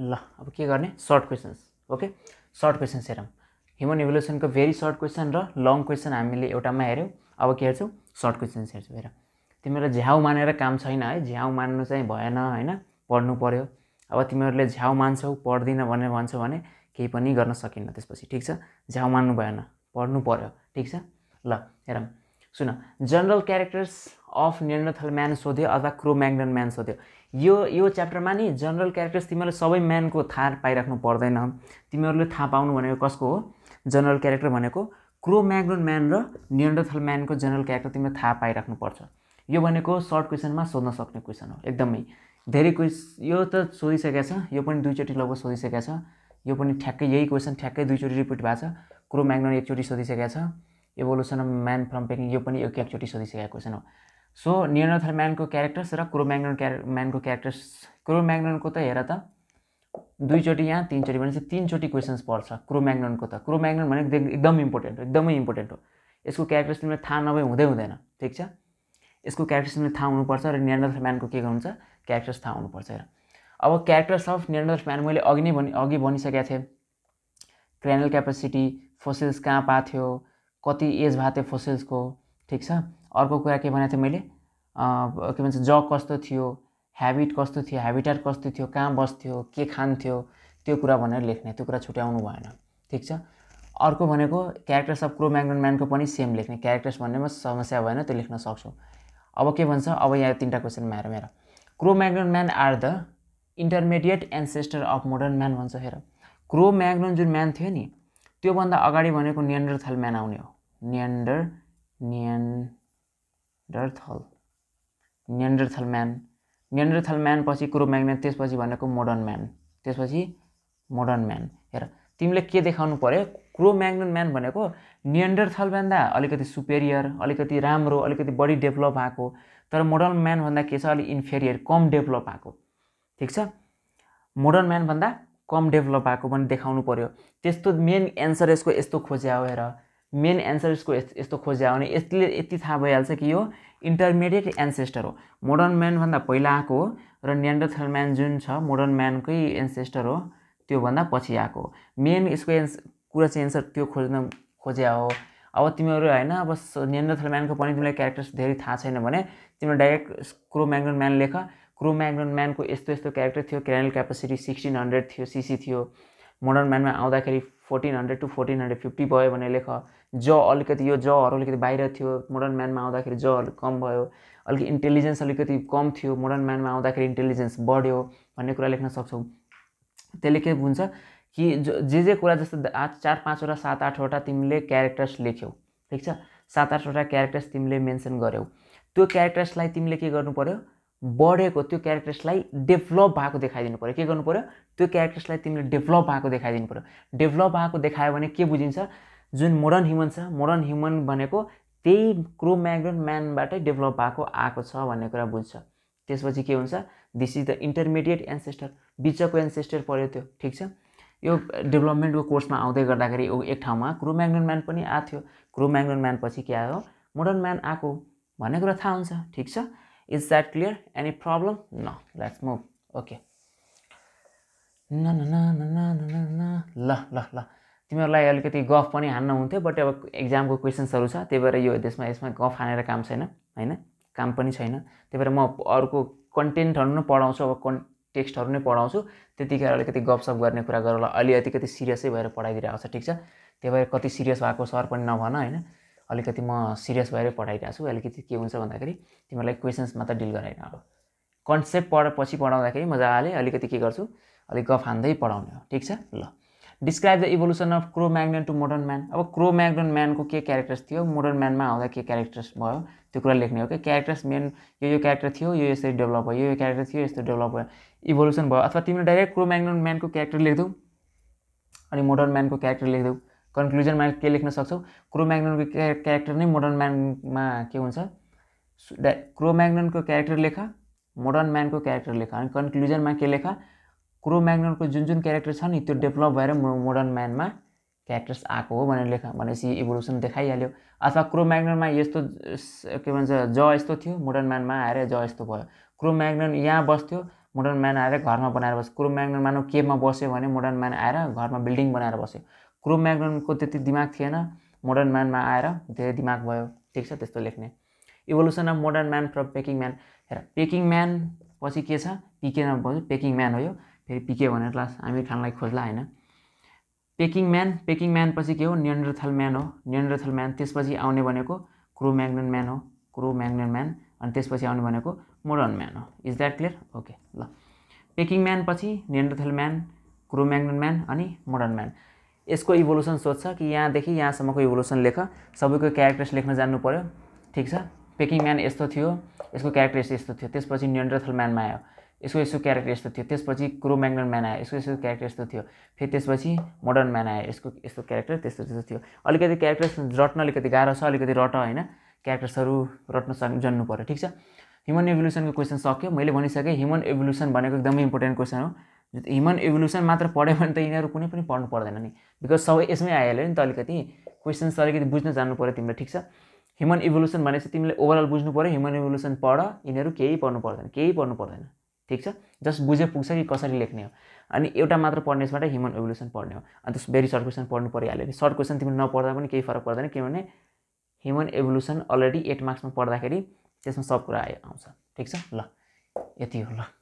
ल अब के गर्ने short questions okay short questions हेरौँ ह्युमन इभोल्युसनको भेरी सर्ट क्वेसन र लङ क्वेसन हामीले एउटामा हेऱ्यौँ अब के हेर्छौँ सर्ट क्वेसन्स हेर्छौँ हेर तिमीहरूलाई झ्याउ मानेर काम छैन है झ्याउ मान्नु चाहिँ भएन होइन पढ्नु पऱ्यो अब तिमीहरूले झ्याउ मान्छौ पढ्दिनँ भनेर भन्छौ भने केही पनि गर्न सकिन्न त्यसपछि ठिक छ झ्याउ मान्नु भएन पढ्नु पऱ्यो ठिक छ ल हेरौँ सुन general characters of Neanderthal man सोध्यो अथवा क्रो म्यागडन म्यान सोध्यो यो यो च्याप्टरमा नि जनरल क्यारेक्टर्स तिमीहरूले सबै म्यानको थाहा पाइराख्नु पर्दैन तिमीहरूले थाहा पाउनु भनेको कसको हो जनरल क्यारेक्टर भनेको क्रो म्यागडन म्यान र नेन्डरथल म्यानको जनरल क्यारेक्टर तिमीले थाहा पाइराख्नु पर्छ यो भनेको सर्ट क्वेसनमा सोध्न सक्ने क्वेसन हो एकदमै धेरै क्वेस यो त सोधिसकेको छ यो पनि दुईचोटि लगभग सोधिसकेको छ यो पनि ठ्याक्कै यही क्वेसन ठ्याक्कै दुईचोटि रिपिट भएको छ क्रो म्याग्नन एकचोटि सोधिसकेको छ evolution of man from Peking यो पनि एक एकचोटि सोधिसकेको क्वेसन हो सो नियोनथल म्यानको क्यारेक्टर्स र क्रोम्याङ्गन क्यारे म्यानको क्यारेक्टर्स क्रोम्याङ्गनको त हेर त दुईचोटि यहाँ तिनचोटि भनेपछि तिनचोटि क्वेसन्स पर्छ क्रोम्याङ्गनको त क्रोम्याङ्गन भनेको एकदम इम्पोर्टेन्ट हो एकदमै इम्पोर्टेन्ट हो यसको क्यारेक्टर्स तिमीलाई थाहा नभए हुँदै हुँदैन ठिक छ यसको क्यारेक्टर्स तिमीलाई थाहा हुनुपर्छ र नियन्डर म्यानको के हुन्छ क्यारेक्टर्स थाहा हुनुपर्छ हेर अब क्यारेक्टर्स अफ नियन्डर म्यान मैले अघि नै भनि अघि भनिसकेको थिएँ क्रेनल क्यापेसिटी फोसिल्स कहाँ पाएको थियो कति एज भएको थियो फोसिल्सको ठिक छ अर्को कुरा के भनेको थिएँ मैले के भन्छ जग कस्तो थियो ह्याबिट कस्तो थियो ह्याबिटार कस्तो थियो कहाँ बस्थ्यो के खान्थ्यो त्यो कुरा भनेर लेख्ने त्यो कुरा छुट्याउनु भएन ठिक छ अर्को भनेको क्यारेक्टर्स अफ क्रो म्याग्नेट म्यानको पनि सेम लेख्ने क्यारेक्टर्स भन्नेमा समस्या भएन त्यो लेख्न सक्छौँ अब के भन्छ अब यहाँ तिनवटा क्वेसन मेरो मेरो Cro man are the intermediate ancestor of modern man भन्छ हेर क्रो जुन म्यान थियो नि त्योभन्दा अगाडि भनेको नियन्डर म्यान आउने हो नियन्डर नियन्डरथल नियन्डरथल म्यान नियन्डरथल म्यान पछि कुरो म्याग्नेट त्यसपछि भनेको मोडर्न म्यान त्यसपछि मोडर्न म्यान हेर तिमीले के देखाउनु पऱ्यो क्रो म्याग्नेट म्यान भनेको नियन्डरथल भन्दा अलिकति सुपेरियर अलिकति राम्रो अलिकति बढी डेभलप भएको तर मोडर्न म्यान भन्दा के छ अलिक इन्फेरियर कम डेभलप भएको ठिक छ मोडर्न म्यान भन्दा कम डेभलप भएको पनि देखाउनु पऱ्यो त्यस्तो मेन एन्सर यसको यस्तो खोज्या हो हेर मेन एन्सर यसको यस्तो खोज्या भने यसले यति थाहा भइहाल्छ कि यो इन्टरमिडिएट एन्सेस्टर हो मोडर्न म्यानभन्दा पहिला आएको हो र नेन्डरथल म्यान जुन छ मोडर्न म्यानकै एन्सेस्टर हो त्योभन्दा पछि आएको हो मेन यसको एन्स कुरा चाहिँ एन्सर त्यो खोज्न खोज्या हो अब तिमीहरू होइन अब नेन्डरथल म्यानको पनि तिमीलाई क्यारेक्टर्स धेरै थाहा छैन भने तिमीलाई डाइरेक्ट क्रो म्याङ्गन म्यान लेख क्रो म्याङ्गन म्यानको यस्तो यस्तो क्यारेक्टर थियो क्यारेल क्यापेसिटी सिक्सटिन हन्ड्रेड थियो सिसी थियो मोडर्न म्यानमा आउँदाखेरि fourteen hundred to fourteen hundred fifty भयो भने लेख ज अलिकति यो जहरू अलिकति बाहिर थियो मोडर्न म्यानमा आउँदाखेरि जहरू कम भयो अलिकति इन्टेलिजेन्स अलिकति कम थियो मोडर्न म्यानमा आउँदाखेरि इन्टेलिजेन्स बढ्यो भन्ने कुरा लेख्न सक्छौँ त्यसले के हुन्छ कि जे जे कुरा जस्तो आज चार पाँचवटा सात आठवटा तिमीले क्यारेक्टर्स लेख्यौ ठिक छ सात आठवटा क्यारेक्टर्स तिमीले मेन्सन गर्यौ त्यो क्यारेक्टर्सलाई तिमीले के गर्नु पऱ्यो बढेको त्यो क्यारेक्टर्सलाई डेभलप भएको देखाइदिनु पऱ्यो के गर्नु पऱ्यो त्यो क्यारेक्टर्सलाई तिमीले डेभलप भएको देखाइदिनु पऱ्यो डेभलप भएको देखायो भने के बुझिन्छ जुन मोडर्न ह्युमन छ मोडर्न ह्युमन भनेको त्यही क्रो म्याग्रोन म्यानबाटै डेभलप भएको आएको छ भन्ने कुरा बुझ्छ त्यसपछि के हुन्छ this is the intermediate ancestor बिचको एन्सेस्टर पऱ्यो त्यो ठिक छ यो डेभलपमेन्टको कोर्समा आउँदै गर्दाखेरि एक ठाउँमा क्रो म्याग्रोन म्यान पनि आएको थियो क्रो म्याग्रोन म्यान पछि के आयो मोडर्न म्यान आएको भन्ने कुरा थाहा हुन्छ ठिक छ is that clear any problem no let's move okay न न न न न न न न ल ल ल तिमीहरूलाई अलिकति गफ पनि हान्न हुन्थ्यो बट अब एक्जामको क्वेसन्सहरू छ त्यही भएर यो देशमा यसमा गफ हानेर काम छैन होइन काम पनि छैन त्यही भएर म अर्को कन्टेन्टहरू नै पढाउँछु अब कन् टेक्स्टहरू नै पढाउँछु त्यतिखेर अलिकति गफसप गर्ने कुरा गरौँला अलि अलिकति सिरियसै भएर पढाइदिरहेको छ ठिक छ त्यही भएर कति सिरियस भएको सर पनि नभन होइन अलिकति म सिरियस भएरै पढाइरहेको छु अलिकति के हुन्छ भन्दाखेरि तिमीहरूलाई क्वेसन्स मात्र डिल गराइन अब कन्सेप्ट पढ पछि पढाउँदाखेरि मजाले अलिकति के गर्छु अलिक गफ हान्दै पढाउने हो ठिक छ ल describe the evolution of Cro Magnon to modern man अब क्रो म्याग्नन म्यानको के क्यारेक्टर्स थियो मोडर्न म्यानमा आउँदा के क्यारेक्टर्स भयो त्यो कुरा लेख्ने हो कि क्यारेक्टर्स मेन यो यो क्यारेक्टर थियो यो यसरी डेभलप भयो यो क्यारेक्टर थियो यस्तो डेभलप भयो इभोल्युसन भयो अथवा तिमीले डाइरेक्ट क्रो म्याग्नन म्यानको क्यारेक्टर लेख्दौ अनि मोडर्न म्यानको क्यारेक्टर लेख्दौ कन्क्लुजनमा के लेख्न सक्छौँ क्रोम्याग्ननको क्यारेक्टर नै मोडर्न म्यानमा के हुन्छ क्रो क्रोम्याग्ननको क्यारेक्टर लेख मोडर्न म्यानको क्यारेक्टर लेख अनि कन्क्लुजनमा के लेख क्रोम्याग्ननको जुन जुन क्यारेक्टर छ नि त्यो डेभलप भएर मोडर्न म्यानमा क्यारेक्टर्स आएको हो भनेर लेख भनेपछि इभोल्युसन देखाइहाल्यो अथवा क्रोम्याग्ननमा यस्तो के भन्छ ज यस्तो थियो मोडर्न म्यानमा आएर ज यस्तो भयो क्रोम्याग्नन यहाँ बस्थ्यो मोडर्न म्यान आएर घरमा बनाएर बस्यो क्रोम्याग्नन मानव केमा बस्यो भने मोडर्न म्यान आएर घरमा बिल्डिङ बनाएर बस्यो क्रो म्याग्नको त्यति दिमाग थिएन मोडर्न म्यानमा आएर धेरै दिमाग भयो ठिक छ त्यस्तो लेख्ने evolution of modern man from Peking man हेर पेकिङ म्यान पछि के छ पिके भन्छ पेकिङ म्यान हो यो फेरि पिके भनेर लास्ट हामी खानलाई खोज्ला होइन पेकिङ म्यान पेकिङ म्यान पछि के हो नियन्ड्रथल म्यान हो नियन्ड्रथल म्यान त्यसपछि आउने भनेको क्रो म्याग्नन म्यान हो क्रो म्याग्नन म्यान अनि त्यसपछि आउने भनेको मोडर्न म्यान हो इज द्याट क्लियर ओके ल पेकिङ म्यान पछि Neanderthal man Cro Magnon man अनि मोडर्न म्यान यसको इभोल्युसन सोध्छ कि यहाँदेखि यहाँसम्मको इभोल्युसन लेख सबैको क्यारेक्टर्स लेख्न जान्नु पऱ्यो ठिक छ पेकिङ म्यान यस्तो थियो यसको क्यारेक्टर्स यस्तो थियो त्यसपछि न्युन्ड्रथल म्यानमा आयो यसको यसको क्यारेक्टर यस्तो थियो त्यसपछि क्रो म्याङ्गन म्यान आयो यसको यसको क्यारेक्टर यस्तो थियो फेरि त्यसपछि मोडर्न म्यान आयो यसको यस्तो क्यारेक्टर त्यस्तो त्यस्तो थियो अलिकति क्यारेक्टर्स रट्न अलिकति गाह्रो छ अलिकति रट होइन क्यारेक्टर्सहरू रट्न सक् जान्नु पऱ्यो ठिक छ ह्युमन एभोल्युसनको क्वेसन सक्यो मैले भनिसकेँ ह्युमन एभोल्युसन भनेको एकदमै इम्पोर्टेन्ट क्वेसन हो ह्युमन इभोल्युसन मात्र पढ्यो भने त यिनीहरू कुनै पनि पढ्नु पर्दैन नि बिकज सबै यसमै आइहाल्यो नि त अलिकति क्वेसन्स अलिकति बुझ्न जानु पऱ्यो तिमीले ठिक छ ह्युमन इभोल्युसन भनेपछि तिमीले ओभरअल बुझ्नु पऱ्यो ह्युमन इभोल्युसन पढ यिनीहरू केही पढ्नु पर्दैन केही पढ्नु पर्दैन ठिक छ जस्ट बुझे पुग्छ कि कसरी लेख्ने हो अनि एउटा मात्र पढ्ने यसबाट ह्युमन इभोल्युसन पढ्ने हो अन्त भेरी सर्ट क्वेसन पढ्नु परिहाल्यो नि सर्ट क्वेसन तिमीले नपढ्दा पनि केही फरक पर्दैन किनभने ह्युमन एभोल्युसन अलरेडी एट मार्क्समा पढ्दाखेरि त्यसमा सब कुरा आयो आउँछ ठिक छ ल यति हो ल